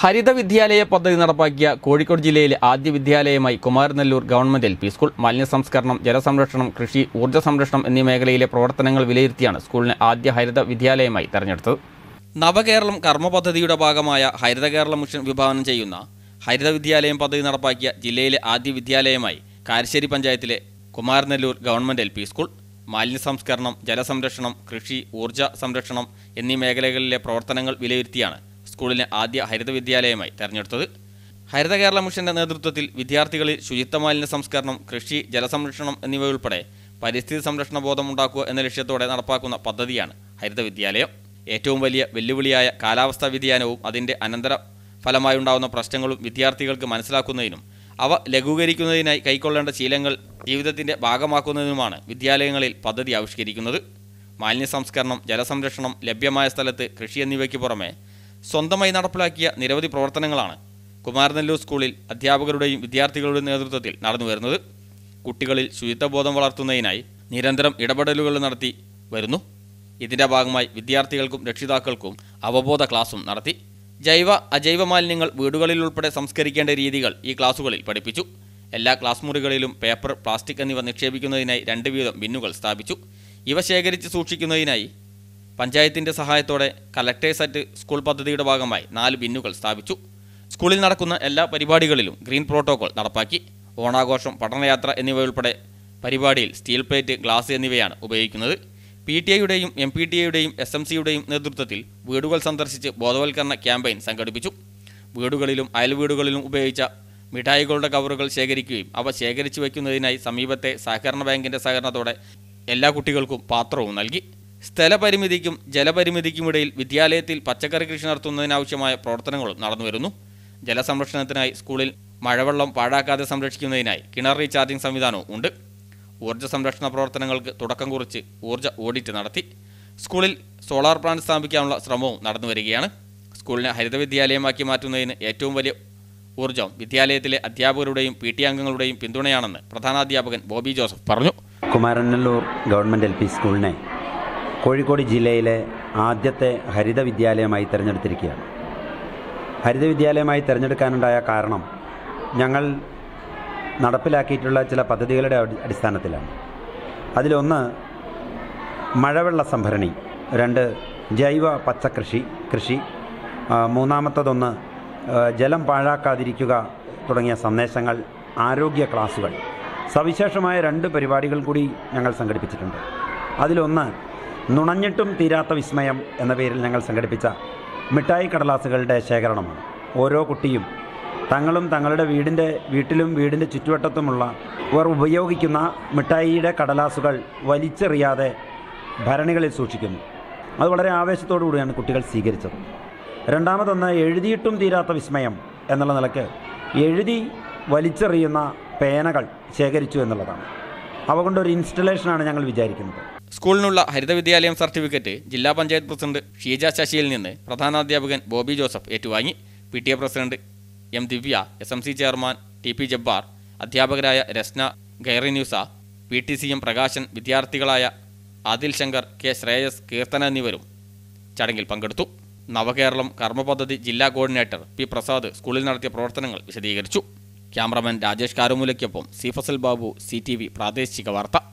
ഹരിത വിദ്യാലയ പദ്ധതി നടപ്പാക്കിയ കോഴിക്കോട് ജില്ലയിലെ ആദ്യ വിദ്യാലയമായി Kumaranellur government L P school മാലിന്യ സംസ്കരണം ജലസംരക്ഷണം കൃഷി ഊർജ്ജ സംരക്ഷണം എന്നീ മേഖലയിലെ പ്രവർത്തനങ്ങൾ വിലയിരുത്തിയാണ് സ്കൂളിനെ ആദ്യ ഹരിത വിദ്യാലയമായി തെരഞ്ഞെടുത്തത് നവകേരളം കർമ്മ പദ്ധതിയുടെ ഭാഗമായ ഹരിത കേരളം മിഷൻ വിഭാവനം ചെയ്യുന്ന ഹരിത വിദ്യാലയം പദ്ധതി നടപ്പാക്കിയ ജില്ലയിലെ ആദ്യ വിദ്യാലയമായി കാരശ്ശേരി പഞ്ചായത്തിലെ കുമാരനെല്ലൂർ ഗവൺമെന്റ് എൽ സ്കൂൾ മാലിന്യ സംസ്കരണം ജലസംരക്ഷണം കൃഷി ഊർജ്ജ സംരക്ഷണം എന്നീ മേഖലകളിലെ പ്രവർത്തനങ്ങൾ വിലയിരുത്തിയാണ് സ്കൂളിനെ ആദ്യ ഹരിത വിദ്യാലയമായി തെരഞ്ഞെടുത്തത് ഹരിത കേരള മിഷന്റെ നേതൃത്വത്തിൽ വിദ്യാർത്ഥികളിൽ ശുചിത്വമാലിന്യ സംസ്കരണം കൃഷി ജലസംരക്ഷണം എന്നിവയുൾപ്പെടെ പരിസ്ഥിതി സംരക്ഷണ ബോധം ഉണ്ടാക്കുക എന്ന ലക്ഷ്യത്തോടെ നടപ്പാക്കുന്ന പദ്ധതിയാണ് ഹരിത വിദ്യാലയം ഏറ്റവും വലിയ വെല്ലുവിളിയായ കാലാവസ്ഥാ വ്യതിയാനവും അതിൻ്റെ അനന്തര ഫലമായി ഉണ്ടാകുന്ന പ്രശ്നങ്ങളും വിദ്യാർത്ഥികൾക്ക് മനസ്സിലാക്കുന്നതിനും അവ ലഘൂകരിക്കുന്നതിനായി കൈക്കൊള്ളേണ്ട ശീലങ്ങൾ ജീവിതത്തിൻ്റെ ഭാഗമാക്കുന്നതിനുമാണ് വിദ്യാലയങ്ങളിൽ പദ്ധതി ആവിഷ്കരിക്കുന്നത് മാലിന്യ സംസ്കരണം ജലസംരക്ഷണം ലഭ്യമായ സ്ഥലത്ത് കൃഷി എന്നിവയ്ക്ക് പുറമെ സ്വന്തമായി നടപ്പിലാക്കിയ നിരവധി പ്രവർത്തനങ്ങളാണ് കുമാരനെല്ലൂർ സ്കൂളിൽ അധ്യാപകരുടെയും വിദ്യാർത്ഥികളുടെയും നേതൃത്വത്തിൽ നടന്നു വരുന്നത് കുട്ടികളിൽ ശുചിത്വബോധം വളർത്തുന്നതിനായി നിരന്തരം ഇടപെടലുകൾ നടത്തി വരുന്നു ഇതിൻ്റെ ഭാഗമായി വിദ്യാർത്ഥികൾക്കും രക്ഷിതാക്കൾക്കും അവബോധ ക്ലാസും നടത്തി ജൈവ അജൈവ മാലിന്യങ്ങൾ വീടുകളിൽ ഉൾപ്പെടെ സംസ്കരിക്കേണ്ട രീതികൾ ഈ ക്ലാസുകളിൽ പഠിപ്പിച്ചു എല്ലാ ക്ലാസ് മുറികളിലും പേപ്പർ പ്ലാസ്റ്റിക് എന്നിവ നിക്ഷേപിക്കുന്നതിനായി രണ്ട് വീതം ബിന്നുകൾ സ്ഥാപിച്ചു ഇവ ശേഖരിച്ച് സൂക്ഷിക്കുന്നതിനായി പഞ്ചായത്തിൻ്റെ സഹായത്തോടെ കലക്ടേഴ്സറ്റ് സ്കൂൾ പദ്ധതിയുടെ ഭാഗമായി നാല് ബിന്നുകൾ സ്ഥാപിച്ചു സ്കൂളിൽ നടക്കുന്ന എല്ലാ പരിപാടികളിലും ഗ്രീൻ പ്രോട്ടോകോൾ നടപ്പാക്കി ഓണാഘോഷം പഠനയാത്ര എന്നിവയുൾപ്പെടെ പരിപാടിയിൽ സ്റ്റീൽ പ്ലേറ്റ് ഗ്ലാസ് എന്നിവയാണ് ഉപയോഗിക്കുന്നത് പി ടി ഐയുടെയും എം പി ടി ഐയുടെയും എസ് എം സിയുടെയും നേതൃത്വത്തിൽ വീടുകൾ സന്ദർശിച്ച് ബോധവൽക്കരണ ക്യാമ്പയിൻ സംഘടിപ്പിച്ചു വീടുകളിലും അയൽവീടുകളിലും ഉപയോഗിച്ച മിഠായികളുടെ കവറുകൾ ശേഖരിക്കുകയും അവ ശേഖരിച്ചു വയ്ക്കുന്നതിനായി സമീപത്തെ സഹകരണ ബാങ്കിൻ്റെ സഹകരണത്തോടെ എല്ലാ കുട്ടികൾക്കും പാത്രവും നൽകി സ്ഥലപരിമിതിക്കും ജലപരിമിതിക്കുമിടയിൽ വിദ്യാലയത്തിൽ പച്ചക്കറി കൃഷി നടത്തുന്നതിനാവശ്യമായ പ്രവർത്തനങ്ങളും നടന്നുവരുന്നു ജലസംരക്ഷണത്തിനായി സ്കൂളിൽ മഴവെള്ളം പാഴാക്കാതെ സംരക്ഷിക്കുന്നതിനായി കിണർ റീചാർജിംഗ് സംവിധാനവും ഉണ്ട് ഊർജ്ജ സംരക്ഷണ പ്രവർത്തനങ്ങൾക്ക് തുടക്കം കുറിച്ച് ഊർജ്ജ ഓഡിറ്റ് നടത്തി സ്കൂളിൽ സോളാർ പ്ലാന്റ് സ്ഥാപിക്കാനുള്ള ശ്രമവും നടന്നു വരികയാണ് സ്കൂളിനെ ഹരിത വിദ്യാലയമാക്കി മാറ്റുന്നതിന് ഏറ്റവും വലിയ ഊർജ്ജം വിദ്യാലയത്തിലെ അധ്യാപകരുടെയും പി ടി അംഗങ്ങളുടെയും പിന്തുണയാണെന്ന് പ്രധാനാധ്യാപകൻ ബോബി ജോസഫ് പറഞ്ഞു കുമാരനല്ലൂർ ഗവൺമെൻറ് എൽ പി സ്കൂളിനെ കോഴിക്കോട് ജില്ലയിലെ ആദ്യത്തെ ഹരിത വിദ്യാലയമായി തിരഞ്ഞെടുത്തിരിക്കുകയാണ് ഹരിത വിദ്യാലയമായി തിരഞ്ഞെടുക്കാനുണ്ടായ കാരണം ഞങ്ങൾ നടപ്പിലാക്കിയിട്ടുള്ള ചില പദ്ധതികളുടെ അടിസ്ഥാനത്തിലാണ് അതിലൊന്ന് മഴവെള്ള സംഭരണി രണ്ട് ജൈവ പച്ചക്കൃഷി കൃഷി മൂന്നാമത്തതൊന്ന് ജലം പാഴാക്കാതിരിക്കുക തുടങ്ങിയ സന്ദേശങ്ങൾ ആരോഗ്യ ക്ലാസുകൾ സവിശേഷമായ രണ്ട് പരിപാടികൾ കൂടി ഞങ്ങൾ സംഘടിപ്പിച്ചിട്ടുണ്ട് അതിലൊന്ന് നുണഞ്ഞിട്ടും തീരാത്ത വിസ്മയം എന്ന പേരിൽ ഞങ്ങൾ സംഘടിപ്പിച്ച മിഠായി കടലാസുകളുടെ ശേഖരണമാണ് ഓരോ കുട്ടിയും തങ്ങളും തങ്ങളുടെ വീടിൻ്റെ വീട്ടിലും വീടിൻ്റെ ചുറ്റുവട്ടത്തുമുള്ള ഇവർ ഉപയോഗിക്കുന്ന മിഠായിയുടെ കടലാസുകൾ വലിച്ചെറിയാതെ ഭരണികളിൽ സൂക്ഷിക്കുന്നു അത് വളരെ ആവേശത്തോടുകൂടിയാണ് കുട്ടികൾ സ്വീകരിച്ചത് രണ്ടാമതൊന്ന് എഴുതിയിട്ടും തീരാത്ത വിസ്മയം എന്നുള്ള നിലക്ക് എഴുതി വലിച്ചെറിയുന്ന പേനകൾ ശേഖരിച്ചു എന്നുള്ളതാണ് അവ കൊണ്ടൊരു ഇൻസ്റ്റലേഷനാണ് ഞങ്ങൾ വിചാരിക്കുന്നത് സ്കൂളിനുള്ള ഹരിത വിദ്യാലയം സർട്ടിഫിക്കറ്റ് ജില്ലാ പഞ്ചായത്ത് പ്രസിഡന്റ് ഷീജ ശശിയിൽ നിന്ന് പ്രധാനാധ്യാപകൻ ബോബി ജോസഫ് ഏറ്റുവാങ്ങി P T A president M Divya S M C chairman T P Jabbar അധ്യാപകരായ രസ്ന ഗൈറിന്യൂസ P T C M Prakashan വിദ്യാർത്ഥികളായ ആദിൽ ശങ്കർ കെ ശ്രേയസ് കീർത്തന എന്നിവരും ചടങ്ങിൽ പങ്കെടുത്തു നവകേരളം കർമ്മപദ്ധതി ജില്ലാ കോർഡിനേറ്റർ പി പ്രസാദ് സ്കൂളിൽ നടത്തിയ പ്രവർത്തനങ്ങൾ വിശദീകരിച്ചു ക്യാമറമാൻ രാജേഷ് കാരുമൂലയ്ക്കൊപ്പം സി ഫസൽ ബാബു സി പ്രാദേശിക വാർത്ത